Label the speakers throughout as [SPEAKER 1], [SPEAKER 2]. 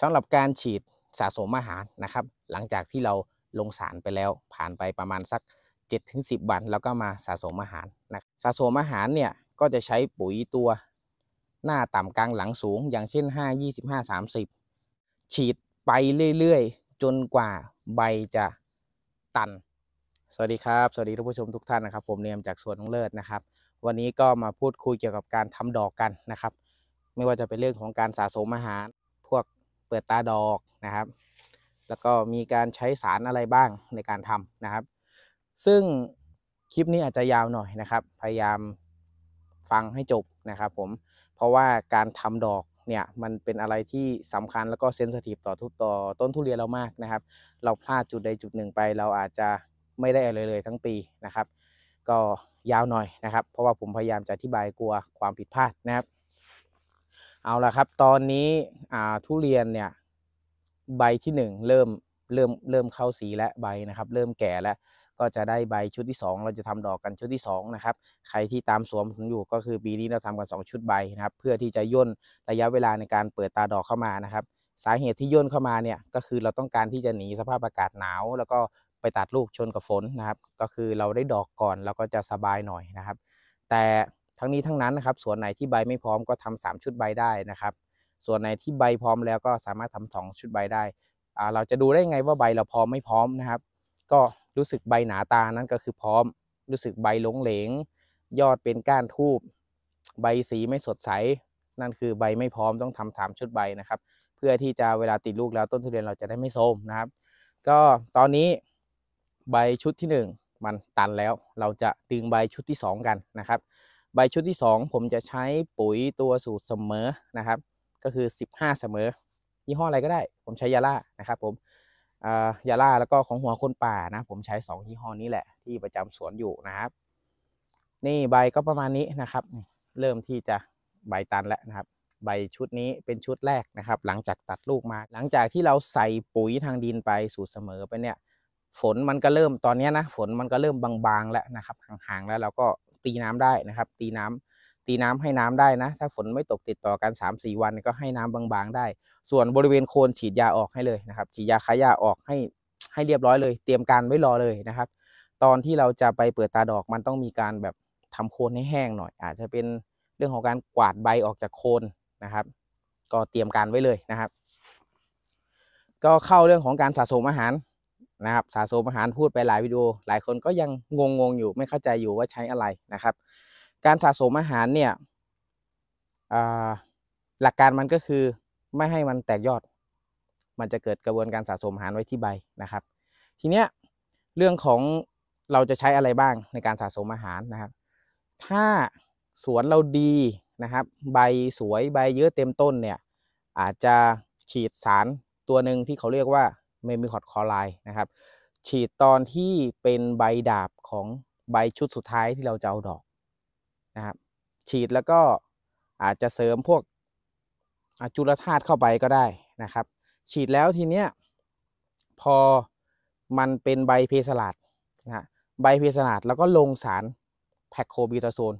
[SPEAKER 1] สำหรับการฉีดสะสมอาหารนะครับ หลังจากที่เราลงสารไปแล้วผ่านไปประมาณสัก 7-10วันแล้วก็มาสะสมอาหารนะสะสมอาหารเนี่ยก็จะใช้ปุ๋ยตัวหน้าต่ำกลางหลังสูง อย่างเช่น 5 25 30 ฉีดไปเรื่อยๆ จนกว่าใบจะตันสวัสดีครับ สวัสดีท่านผู้ชมทุกท่านนะครับผมเนียมจากสวนของเลิศนะครับ วันนี้ก็มาพูดคุยเกี่ยวกับการทำดอกกันนะครับ ไม่ว่าจะเป็นเรื่องของการสะสมอาหารเปิดตาดอกนะครับ แล้วก็มีการใช้สารอะไรบ้างในการทำนะครับ ซึ่งคลิปนี้อาจจะยาวหน่อยนะครับ พยายามฟังให้จบนะครับผม เพราะว่าการทำดอกเนี่ยมันเป็นอะไรที่สำคัญแล้วก็เซนสทีฟต่อทุกต่อต้นทุเรียนเรามากนะครับ เราพลาดจุดใดจุดหนึ่งไปเราอาจจะไม่ได้อะไรเลยทั้งปีนะครับ ก็ยาวหน่อยนะครับ เพราะว่าผมพยายามจะอธิบายกลัวความผิดพลาดนะครับเอาละครับตอนนี้ทุเรียนเนี่ยใบที่หนึ่งเริ่มเริ่มเริ่มเข้าสีและใบนะครับเริ่มแก่แล้วก็จะได้ใบชุดที่ 2 เราจะทำดอกกันชุดที่2นะครับใครที่ตามสวมผมอยู่ก็คือปีนี้เราทำกัน2ชุดใบนะครับเพื่อที่จะย่นระยะเวลาในการเปิดตาดอกเข้ามานะครับ สาเหตุที่ย่นเข้ามาเนี่ยก็คือเราต้องการที่จะหนีสภาพอากาศหนาวแล้วก็ไปตัดลูกชนกับฝนนะครับก็คือเราได้ดอกก่อนเราก็จะสบายหน่อยนะครับ แต่ทั้งนี้ทั้งนั้นนะครับ ส่วนไหนที่ใบไม่พร้อมก็ทำ3ชุดใบได้นะครับ ส่วนไหนที่ใบพร้อมแล้วก็สามารถทำ 2 ชุดใบได้ เราจะดูได้ไงว่าใบเราพร้อมไม่พร้อมนะครับ ก็รู้สึกใบหนาตานั่นก็คือพร้อม รู้สึกใบหลงเหลง ยอดเป็นก้านทูบ ใบสีไม่สดใส นั่นคือใบไม่พร้อมต้องทำสามชุดใบนะครับ เพื่อที่จะเวลาติดลูกแล้วต้นทุเรียนเราจะได้ไม่โทมนะครับ ก็ตอนนี้ใบชุดที่ 1 มันตันแล้ว เราจะดึงใบชุดที่ 2 กันนะครับใบชุดที่ 2 ผมจะใช้ปุ๋ยตัวสูตรเสมอนะครับ ก็คือ 15 เสมอ ยี่ห้ออะไรก็ได้ ผมใช้ยาล่านะครับ ผมยาล่าแล้วก็ของหัวคนป่านะผมใช้2ยี่ห้อนี้แหละ ที่ประจำสวนอยู่นะครับ นี่ใบก็ประมาณนี้นะครับเริ่มที่จะใบตันแล้วนะครับ ใบชุดนี้เป็นชุดแรกนะครับ หลังจากตัดลูกมา หลังจากที่เราใส่ปุ๋ยทางดินไปสูตรเสมอไปเนี่ย ฝนมันก็เริ่มตอนนี้นะฝนมันก็เริ่มบางๆ แล้วนะครับห่างๆแล้วเราก็ตีน้ำได้นะครับ ตีน้ำตีน้ำให้น้ำได้นะ ถ้าฝนไม่ตกติดต่อกัน3่วันก็ให้น้ำบางๆ ได้ ส่วนบริเวณโคนฉีดยาออกให้เลยนะครับ ฉีดยาคายาออกให้ให้เรียบร้อยเลย เตรียมการไว้รอเลยนะครับ ตอนที่เราจะไปเปิดตาดอกมันต้องมีการแบบทำโคนให้แห้งหน่อย อาจจะเป็นเรื่องของการกวาดใบออกจากโคนนะครับ ก็เตรียมการไว้เลยนะครับ ก็เข้าเรื่องของการสะสมอาหารนะครับสะสมอาหารพูดไปหลาย วิดีโอหลายคนก็ยังงงงอยู่ไม่เข้าใจอยู่ว่าใช้อะไรนะครับ การสะสมอาหารเนี่ยหลักการมันก็คือไม่ให้มันแตกยอด มันจะเกิดกระบวนการสะสมอาหารไว้ที่ใบนะครับ ทีเนี้ยเรื่องของเราจะใช้อะไรบ้างในการสะสมอาหารนะครับ ถ้าสวนเราดีนะครับ ใบสวยใบเยอะเต็มต้น เนี่ย อาจจะฉีดสารตัวหนึ่งที่เขาเรียกว่าเมมิคอดคอไลน์นะครับ ฉีดตอนที่เป็นใบดาบของใบชุดสุดท้ายที่เราจะเอาดอกนะครับฉีดแล้วก็อาจจะเสริมพวกจุลธาตุเข้าไปก็ได้นะครับ ฉีดแล้วทีเนี้ยพอมันเป็นใบเพสลาดนะใบเพสลาดแล้วก็ลงสารแพคโคบิตาโซน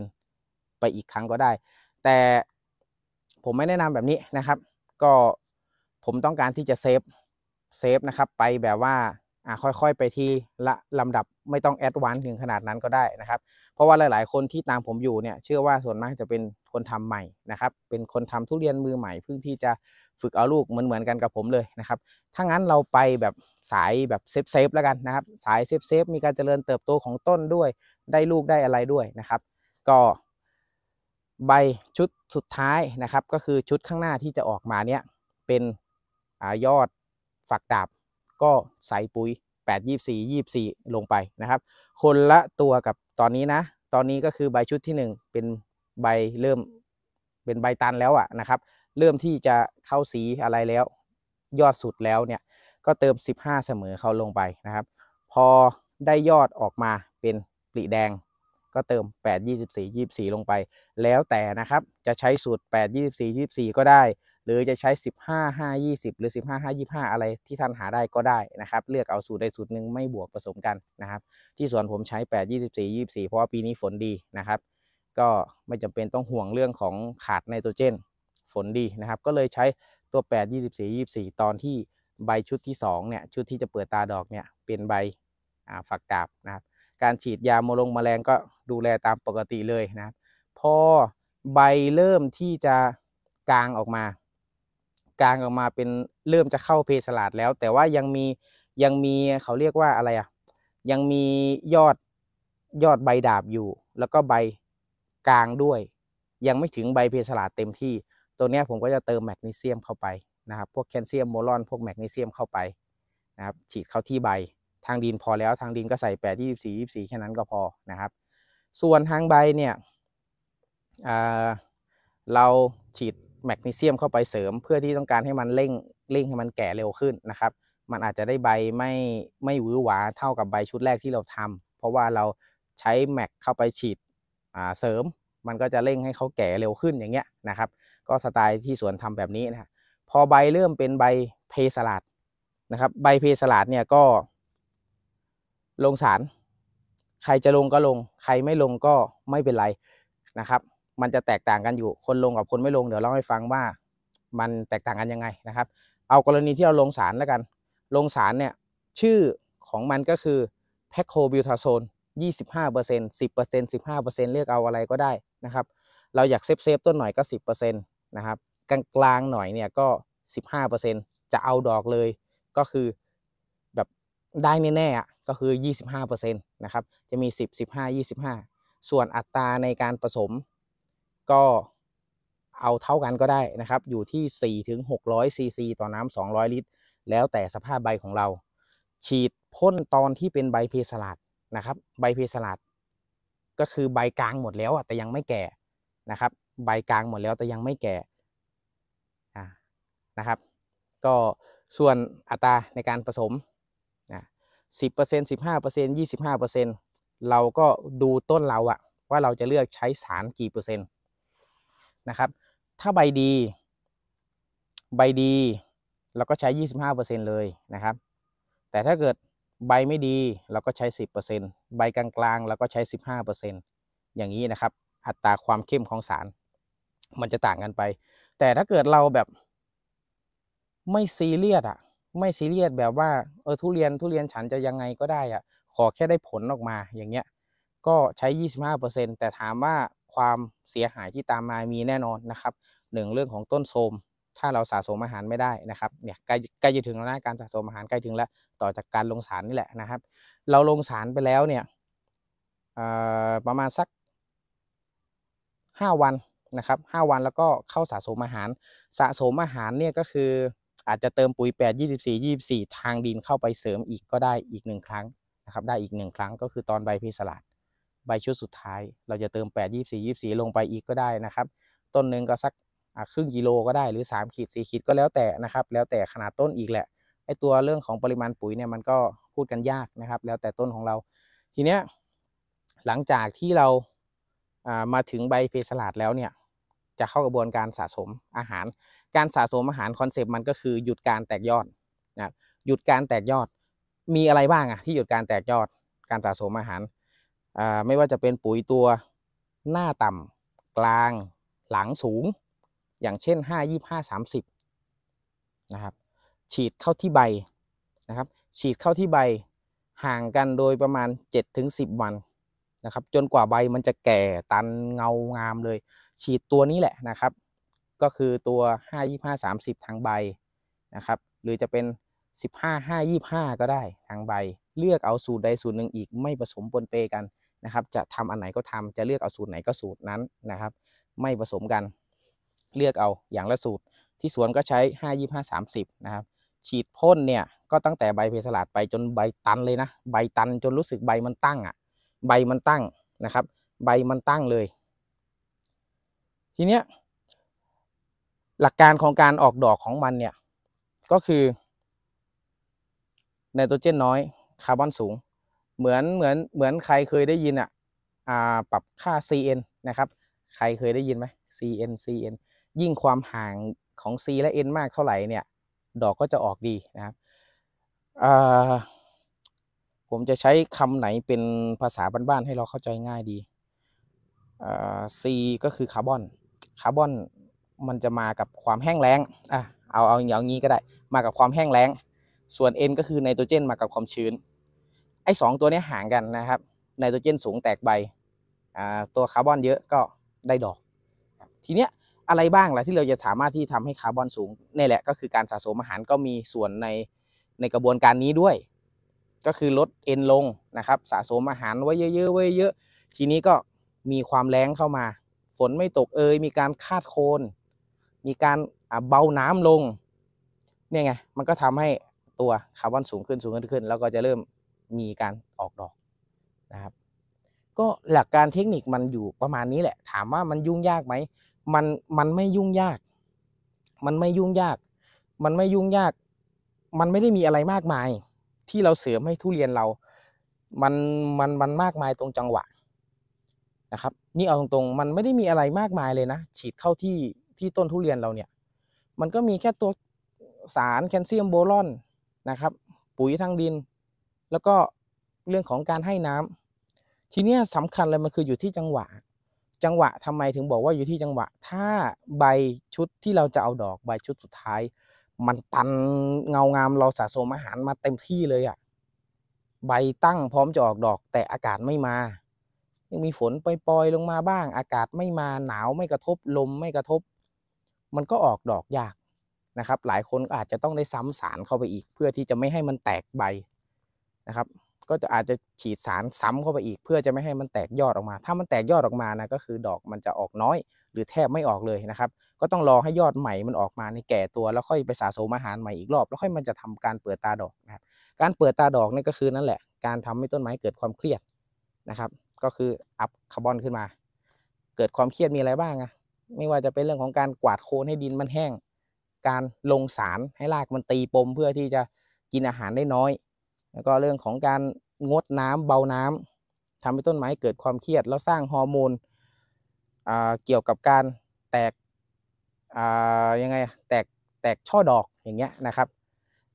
[SPEAKER 1] 25%ไปอีกครั้งก็ได้ แต่ผมไม่แนะนำแบบนี้นะครับ ก็ผมต้องการที่จะเซฟเซฟนะครับ ไปแบบว่าอ่ค่อย ๆ ไปทีละลำดับไม่ต้องแอดวานซ์ถึงขนาดนั้นก็ได้ นะครับ เพราะว่าหลายๆ คนที่ตามผมอยู่เนี่ยเชื่อว่าส่วนมากจะเป็นคนทำใหม่ นะ ครับ เป็นคนทำทุเรียนมือใหม่เพิ่งที่จะฝึกเอาลูก เหมือนๆกันกับผมเลย นะ ครับถ้างั้นเราไปแบบสายแบบเซฟๆแล้วกันนะครับสายเซฟๆมีการเจริญเติบโตของต้นด้วย ได้ลูกได้อะไรด้วยนะครับ ก็ใบชุดสุดท้ายนะครับก็คือชุดข้างหน้าที่จะออกมาเนี่ยเป็นอยอดฝักดาบก็ใส่ปุ๋ย 8 24 24 ลงไปนะครับ คนละตัวกับตอนนี้นะ ตอนนี้ก็คือใบชุดที่ 1 เป็นใบเริ่มเป็นใบตันแล้วอะนะครับ เริ่มที่จะเข้าสีอะไรแล้วยอดสุดแล้วเนี่ยก็เติม 15 เสมอเข้าลงไปนะครับ พอได้ยอดออกมาเป็นปลีแดง ก็เติม 8 24 24 ลงไป แล้วแต่นะครับจะใช้สูตร 8 24 24 ก็ได้หรือจะใช้ 15 5 20 หรือ 15 5 25 อะไรที่ท่านหาได้ก็ได้นะครับ เลือกเอาสูตรใดสูตรหนึ่งไม่บวกผสมกันนะครับ ที่สวนผมใช้ 8 24 24 เพราะว่าปีนี้ฝนดีนะครับ ก็ไม่จำเป็นต้องห่วงเรื่องของขาดไนโตรเจน ฝนดีนะครับ ก็เลยใช้ตัว 8 24 24 ตอนที่ใบชุดที่ 2 เนี่ย ชุดที่จะเปิดตาดอกเนี่ย เป็นใบฝักดาบนะครับ การฉีดยาโมลงมแมลงก็ดูแลตามปกติเลยนะครับพอใบเริ่มที่จะกลางออกมากลางออกมาเป็นเริ่มจะเข้าเพสลาดแล้วแต่ว่ายังมียังมีเขาเรียกว่าอะไรอ่ะยังมียอดยอดใบดาบอยู่ แล้วก็ใบกลางด้วย ยังไม่ถึงใบเพสลาดเต็มที่ตัวนี้ผมก็จะเติมแมกนีเซียมเข้าไปนะครับพวกแคลเซียมโมลอนพวกแมกนีเซียมเข้าไปนะครับฉีดเข้าที่ใบทางดินพอแล้วทางดินก็ใส่แปดยี่สี่ยี่สี่แค่นั้นก็พอนะครับ ส่วนทางใบเนี่ยเราฉีดแมกนีเซียมเข้าไปเสริม เพื่อที่ต้องการให้มันเร่งเร่งให้มันแก่เร็วขึ้นนะครับ มันอาจจะได้ใบไม่ไม่หวือหวาเท่ากับใบชุดแรกที่เราทำ เพราะว่าเราใช้แมกเข้าไปฉีดเสริม มันก็จะเร่งให้เขาแก่เร็วขึ้นอย่างเงี้ยนะครับ ก็สไตล์ที่สวนทำแบบนี้นะพอใบเริ่มเป็นใบเพสลัดนะครับใบเพสลัดเนี่ยก็ ลงสาร ใครจะลงก็ลง ใครไม่ลงก็ไม่เป็นไรนะครับมันจะแตกต่างกันอยู่ คนลงกับคนไม่ลง เดี๋ยวเล่าให้ฟังว่ามันแตกต่างกันยังไงนะครับ เอากรณีที่เราลงสารแล้วกัน ลงสารเนี่ย ชื่อของมันก็คือแพคโคบิวทาโซน25% 10% 15%เลือกเอาอะไรก็ได้นะครับ เราอยากเซฟเซฟต้นหน่อยก็ 10%นะครับกลางกลางหน่อยเนี่ยก็ 15%จะเอาดอกเลยก็คือแบบได้แน่ๆก็คือ 25%นะครับ จะมี 10 15 25 ส่วนอัตราในการผสมก็เอาเท่ากันก็ได้นะครับ อยู่ที่4ถึง600ซีซีต่อน้ำ200 ลิตร แล้วแต่สภาพใบของเรา ฉีดพ่นตอนที่เป็นใบเพสลัดนะครับ ใบเพสลัดก็คือใบกลางหมดแล้วแต่ยังไม่แก่นะครับ ใบกลางหมดแล้วแต่ยังไม่แก่นะครับ ก็ส่วนอัตราในการผสมสิบเปอร์เซ็นต์สิบห้าเปอร์เซ็นต์ยี่สิบห้าเปอร์เซ็นต์เราก็ดูต้นเราอะว่าเราจะเลือกใช้สารกี่เปอร์เซ็นต์นะครับ ถ้าใบดี ใบดีเราก็ใช้ยี่สิบห้าเปอร์เเซ็นลยนะครับ แต่ถ้าเกิดใบไม่ดีเราก็ใช้สิบเเปอร์ซ็นใบกลางๆเราก็ใช้สิบห้าเปอร์เซ็นอย่างนี้นะครับ อัตราความเข้มของสาร มันจะต่างกันไป แต่ถ้าเกิดเราแบบไม่ซีเรียสอะไม่ซีเรียสแบบว่าเออทุเรียนทุเรียนฉันจะยังไงก็ได้อะขอแค่ได้ผลออกมาอย่างเงี้ยก็ใช้ยี่สิบห้าเเปอร์ซ็นแต่ถามว่าความเสียหายที่ตามมามีแน่นอนนะครับหนึ่งเรื่องของต้นโทมถ้าเราสะสมอาหารไม่ได้นะครับเนี่ยใกล้จะถึงแล้วนะการสะสมอาหารใกล้ถึงแล้วต่อจากการลงสารนี่แหละนะครับ เราลงสารไปแล้วเนี่ยประมาณสัก 5 วันนะครับหวันแล้วก็เข้าสะสมอาหาร สะสมอาหารเนี่ยก็คืออาจจะเติมปุ๋ย 8 24 24 ทางดินเข้าไปเสริมอีกก็ได้อีกหนึ่งครั้งนะครับได้อีกหนึ่งครั้งก็คือตอนใบพีสลัดใบชุดสุดท้าย เราจะเติม 8 24 24 ลงไปอีกก็ได้นะครับ ต้นหนึ่งก็สักครึ่งกิโลก็ได้หรือ 3 ขีด4ขีดก็แล้วแต่นะครับแล้วแต่ขนาดต้นอีกแหละไอตัวเรื่องของปริมาณปุ๋ยเนี่ยมันก็พูดกันยากนะครับ แล้วแต่ต้นของเรา ทีเนี้ยหลังจากที่เรามาถึงใบเพสลาดแล้วเนี่ยจะเข้ากระบวนการสะสมอาหาร การสะสมอาหารคอนเซปต์มันก็คือหยุดการแตกยอดนะหยุดการแตกยอดมีอะไรบ้างอะที่หยุดการแตกยอดการสะสมอาหารไม่ว่าจะเป็นปุ๋ยตัวหน้าต่ำกลางหลังสูงอย่างเช่น 5 25 30นะครับฉีดเข้าที่ใบนะครับ ฉีดเข้าที่ใบห่างกันโดยประมาณ 7-10 วันนะครับจนกว่าใบมันจะแก่ตันเงางามเลย ฉีดตัวนี้แหละนะครับ ก็คือตัว 5 25 30ทางใบนะครับหรือจะเป็น 15 5 25 ก็ได้ทางใบเลือกเอาสูตรใดสูตรหนึ่งอีกไม่ผสมปนเปกันนะครับจะทำอันไหนก็ทำจะเลือกเอาสูตรไหนก็สูตรนั้นนะครับ ไม่ผสมกันเลือกเอาอย่างละสูตร ที่สวนก็ใช้ 5 25 30นะครับฉีดพ่นเนี่ยก็ตั้งแต่ใบเพสลาดไปจนใบตันเลยนะใบตันจนรู้สึกใบมันตั้งอะ่ะใบมันตั้งนะครับใบมันตั้งเลย ทีเนี้ยหลักการของการออกดอกของมันเนี่ยก็คือไนโตรเจนน้อยคาร์บอนสูงเหมือนเหมือนเหมือนใครเคยได้ยินอ่ะอ่าปรับค่า cn นะครับ ใครเคยได้ยินไหม cn cn ยิ่งความห่างของ c และ n มากเท่าไหร่เนี่ย ดอกก็จะออกดีนะครับ ผมจะใช้คำไหนเป็นภาษาบ้านๆ ให้เราเข้าใจง่ายดี C ก็คือคาร์บอน คาร์บอนมันจะมากับความแห้งแล้งอ่ะ เอาเอาอย่างนี้ก็ได้ มากับความแห้งแล้ง ส่วน N ก็คือไนโตรเจนมากับความชื้นไอ้สองตัวนี้ห่างกันนะครับไนโตรเจนสูงแตกใบตัวคาร์บอนเยอะก็ได้ดอก ทีเนี้ยอะไรบ้างล่ะที่เราจะสามารถที่ทำให้คาร์บอนสูงนี่แหละก็คือการสะสมอาหารก็มีส่วนในในกระบวนการนี้ด้วย ก็คือลดเอ็นลงนะครับสะสมอาหารไว้เยอะๆไว้เยอะ ทีนี้ก็มีความแรงเข้ามา ฝนไม่ตกเอยมีการคาดโคน มีการเบาน้ำลง เนี่ยไงมันก็ทำให้ตัวคาร์บอนสูงขึ้นสูงขึ้นขึ้นแล้วก็จะเริ่มมีการออกดอกนะครับก็หลักการเทคนิคมันอยู่ประมาณนี้แหละ ถามว่ามันยุ่งยากไหมมันมันไม่ยุ่งยาก มันไม่ยุ่งยาก มันไม่ยุ่งยาก มันไม่ได้มีอะไรมากมาย ที่เราเสริมให้ทุเรียนเรามันมันมันมากมายตรงจังหวะนะครับ นี่เอาตรงๆมันไม่ได้มีอะไรมากมายเลยนะ ฉีดเข้าที่ที่ต้นทุเรียนเราเนี่ยมันก็มีแค่ตัวสารแคลเซียมโบรอนนะครับ ปุ๋ยทางดินแล้วก็เรื่องของการให้น้ำ ทีนี้สำคัญเลยมันคืออยู่ที่จังหวะ จังหวะทำไมถึงบอกว่าอยู่ที่จังหวะ ถ้าใบชุดที่เราจะเอาดอกใบชุดสุดท้าย มันตันเงางามเราสะสมอาหารมาเต็มที่เลยอะ่ะ ใบตั้งพร้อมจะออกดอก แต่อากาศไม่มา ยังมีฝนปล่อยๆลงมาบ้าง อากาศไม่มาหนาวไม่กระทบ ลมไม่กระทบ มันก็ออกดอกยากนะครับ หลายคนอาจจะต้องได้ซ้ำสารเข้าไปอีก เพื่อที่จะไม่ให้มันแตกใบนะครับก็จะอาจจะฉีดสารซ้ำเข้าไปอีกเพื่อจะไม่ให้มันแตกยอดออกมา ถ้ามันแตกยอดออกมานะก็คือดอกมันจะออกน้อย หรือแทบไม่ออกเลยนะครับก็ต้องรอให้ยอดใหม่มันออกมาในแก่ ตัวแล้วค่อยไปสะสมอาหารใหม่อีกรอบแล้วค่อยมันจะทำการเปิดตาดอกนะครับการเปิดตาดอกนี่ก็คือนั่นแหละการทำให้ต้นไม้เกิดความเครียดนะครับ ก็คืออัพคาร์บอนขึ้นมา เกิดความเครียด มีอะไรบ้างอะไม่ว่าจะเป็นเรื่องของการกวาดโคลนให้ดินมันแห้ง การลงสารให้รากมันตีปม เพื่อที่จะกินอาหารได้น้อยแล้วก็เรื่องของการงดน้ำเบาน้ำ ทำให้ต้นไม้เกิดความเครียดแล้วสร้างฮอร์โมนเกี่ยวกับการแตกยังไงแตกแตกช่อดอกอย่างเงี้ยนะครับ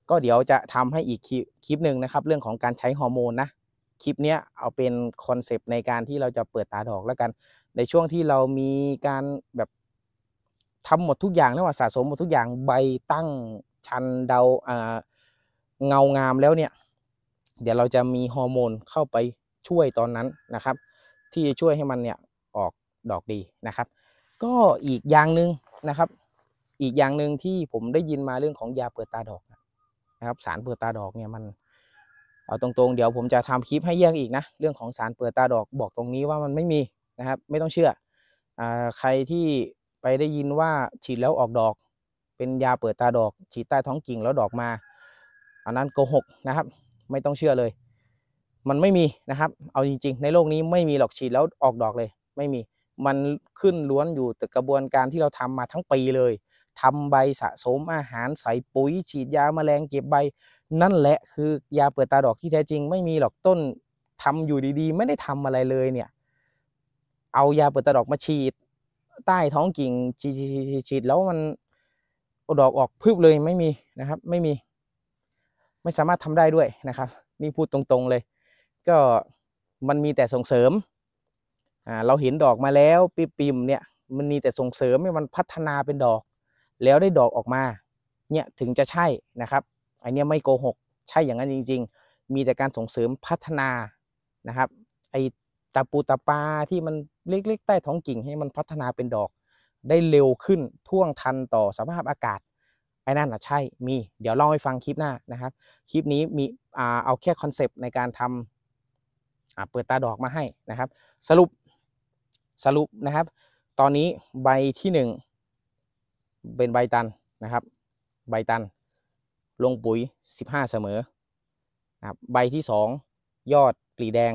[SPEAKER 1] ก็เดี๋ยวจะทำให้อีกคลิปหนึ่งนะครับ เรื่องของการใช้ฮอร์โมนนะคลิปนี้เอาเป็นคอนเซปต์ในการที่เราจะเปิดตาดอกแล้วกัน ในช่วงที่เรามีการแบบทำหมดทุกอย่างนะว่าสะสมหมดทุกอย่างใบตั้งชันเดาเงางามแล้วเนี่ยเดี๋ยวเราจะมีฮอร์โมนเข้าไปช่วยตอนนั้นนะครับ ที่จะช่วยให้มันเนี่ยออกดอกดีนะครับ ก็อีกอย่างหนึ่งนะครับ อีกอย่างหนึ่งที่ผมได้ยินมาเรื่องของยาเปิดตาดอกนะครับ สารเปิดตาดอกเนี่ยมัน เอาตรงๆเดี๋ยวผมจะทำคลิปให้แยกอีกนะ เรื่องของสารเปิดตาดอกบอกตรงนี้ว่ามันไม่มีนะครับ ไม่ต้องเชื่ออใครที่ไปได้ยินว่าฉีดแล้วออกดอก เป็นยาเปิดตาดอก ฉีดใต้ท้องกิ่งแล้วดอกมาอันนั้นโกหกนะครับไม่ต้องเชื่อเลย มันไม่มีนะครับเอาจริง ๆ ในโลกนี้ไม่มี หรอกฉีดแล้วออกดอกเลย ไม่มี มันขึ้นล้วนอยู่แต่กระบวนการที่เราทำมาทั้งปีเลย ทำใบสะสมอาหารใส่ปุ๋ยฉีดยาแมลงเก็บใบ นั่นแหละคือยาเปิดตาดอกที่แท้จริงไม่มีหรอกต้นทำอยู่ดีๆ ไม่ได้ทำอะไรเลยเนี่ย เอายาเปิดตาดอกมาฉีด ใต้ท้องกิ่งฉีดแล้วมันดอกออกพึบเลยไม่มีนะครับ ไม่มีไม่สามารถทำได้ด้วยนะครับนี่พูดตรงๆ เลยก็มันมีแต่ส่งเสริมอ่าเราเห็นดอกมาแล้วปีปิมเนี่ยมันมีแต่ส่งเสริมให้มันพัฒนาเป็นดอกแล้วได้ดอกออกมาเนี่ยถึงจะใช่นะครับไอเนี้ยไม่โกหกใช่อย่างนั้นจริง ๆ มีแต่การส่งเสริมพัฒนานะครับ ไอตะปูตะปาที่มันเล็กๆ ใต้ท้องกิ่งให้มันพัฒนาเป็นดอกได้เร็วขึ้นท่วงทันต่อสภาพอากาศไอ้นั่นอ่ะใช่ มี เดี๋ยวเล่าให้ฟังคลิปหน้านะครับ คลิปนี้มีอ่าเอาแค่คอนเซปต์ในการทำอ่าเปิดตาดอกมาให้นะครับ สรุปสรุปนะครับ ตอนนี้ใบที่หนึ่งเป็นใบตันนะครับใบตันลงปุ๋ย 15 เสมอครับใบที่ 2 ยอดปลีแดง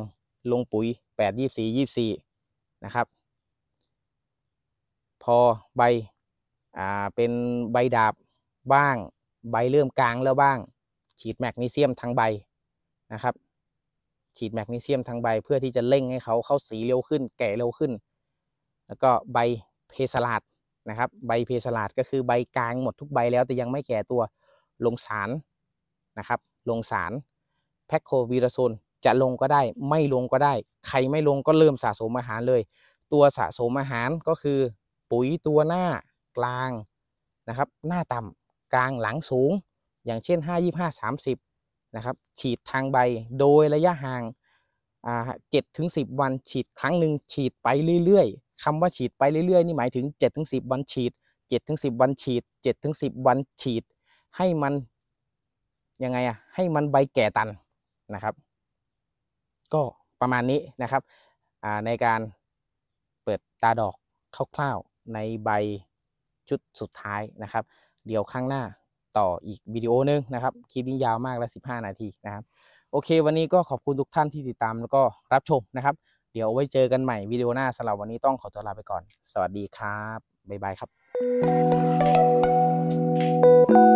[SPEAKER 1] ลงปุ๋ย 8 24 24นะครับพอใบอ่าเป็นใบดาบบ้างใบเริ่มกลางแล้วบ้าง ฉีดแมกนีเซียมทางใบนะครับ ฉีดแมกนีเซียมทางใบ เพื่อที่จะเร่งให้เขาเข้าสีเร็วขึ้นแก่เร็วขึ้น แล้วก็ใบเพสลาดนะครับใบเพสลาดก็คือใบกลางหมดทุกใบแล้วแต่ยังไม่แก่ตัวลงสารนะครับ ลงสารแพคโควีราโซนจะลงก็ได้ไม่ลงก็ได้ใครไม่ลงก็เริ่มสะสมอาหารเลย ตัวสะสมอาหารก็คือปุ๋ยตัวหน้ากลางนะครับหน้าต่ำกลางหลังสูงอย่างเช่น 5 25 30นะครับฉีดทางใบโดยระยะห่างเจ็ดถึงสิบวันฉีดครั้งหนึ่งฉีดไปเรื่อยๆ คำว่าฉีดไปเรื่อยๆ นี่หมายถึง7จ็ดถึงสิวันฉีด7จ็ดถึงสิวันฉีด7จ็ดถึงสิวันฉีด ให้มันยังไงอ่ะให้มันใบแก่ตันนะครับ ก็ประมาณนี้นะครับในการเปิดตาดอกคร่าวๆในใบชุดสุดท้ายนะครับเดี๋ยวครั้งหน้าต่ออีกวิดีโอนึงนะครับคลิปนี้ยาวมากแล้ว15 นาทีนะครับ โอเควันนี้ก็ขอบคุณทุกท่านที่ติดตามแล้วก็รับชมนะครับ เดี๋ยวไว้เจอกันใหม่วิดีโอหน้าสำหรับวันนี้ต้องขอตัวลาไปก่อน สวัสดีครับบ๊ายบายครับ